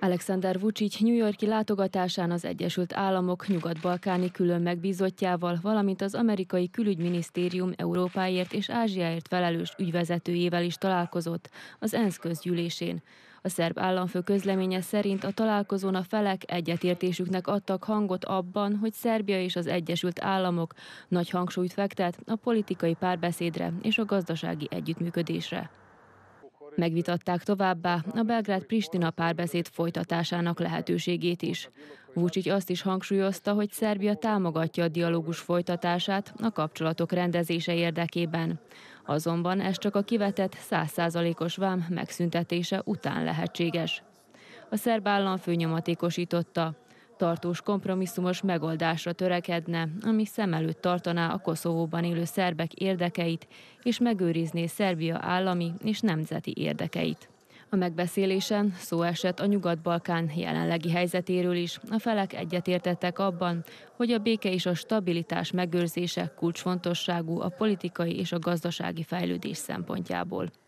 Alexander Vucic New Yorki látogatásán az Egyesült Államok nyugat-balkáni külön megbízottjával, valamint az amerikai külügyminisztérium Európáért és Ázsiáért felelős ügyvezetőjével is találkozott az ENSZ közgyűlésén. A szerb államfő közleménye szerint a találkozón a felek egyetértésüknek adtak hangot abban, hogy Szerbia és az Egyesült Államok nagy hangsúlyt fektet a politikai párbeszédre és a gazdasági együttműködésre. Megvitatták továbbá a Belgrád-Pristina párbeszéd folytatásának lehetőségét is. Vucic azt is hangsúlyozta, hogy Szerbia támogatja a dialógus folytatását a kapcsolatok rendezése érdekében. Azonban ez csak a kivetett 100%-os vám megszüntetése után lehetséges. A szerb állam főnyomatékosította, tartós kompromisszumos megoldásra törekedne, ami szem előtt tartaná a Koszovóban élő szerbek érdekeit, és megőrizné Szerbia állami és nemzeti érdekeit. A megbeszélésen szó esett a Nyugat-Balkán jelenlegi helyzetéről is. A felek egyetértettek abban, hogy a béke és a stabilitás megőrzése kulcsfontosságú a politikai és a gazdasági fejlődés szempontjából.